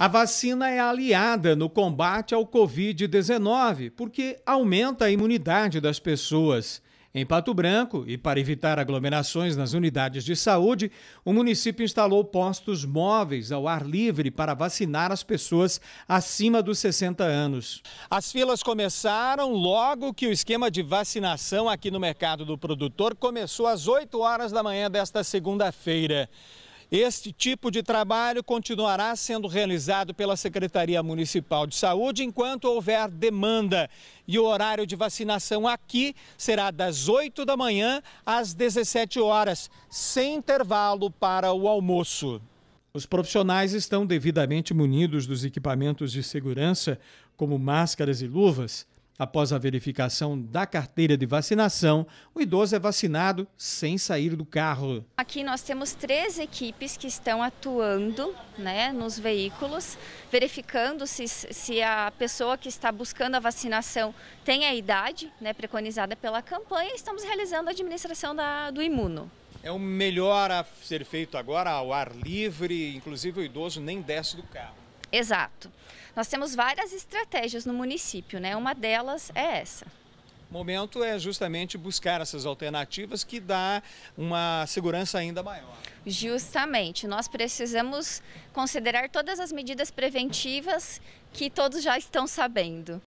A vacina é aliada no combate ao Covid-19 porque aumenta a imunidade das pessoas. Em Pato Branco, e para evitar aglomerações nas unidades de saúde, o município instalou postos móveis ao ar livre para vacinar as pessoas acima dos 60 anos. As filas começaram logo que o esquema de vacinação aqui no mercado do produtor começou às 8 horas da manhã desta segunda-feira. Este tipo de trabalho continuará sendo realizado pela Secretaria Municipal de Saúde enquanto houver demanda. E o horário de vacinação aqui será das 8 da manhã às 17 horas, sem intervalo para o almoço. Os profissionais estão devidamente munidos dos equipamentos de segurança, como máscaras e luvas. Após a verificação da carteira de vacinação, o idoso é vacinado sem sair do carro. Aqui nós temos três equipes que estão atuando né, nos veículos, verificando se, se a pessoa que está buscando a vacinação tem a idade né, preconizada pela campanha. Estamos realizando a administração da, do imuno. É o melhor a ser feito agora ao ar livre, inclusive o idoso nem desce do carro. Exato. Nós temos várias estratégias no município, né? Uma delas é essa O momento é justamente buscar essas alternativas que dá uma segurança ainda maior. Justamente, nós precisamos considerar todas as medidas preventivas que todos já estão sabendo.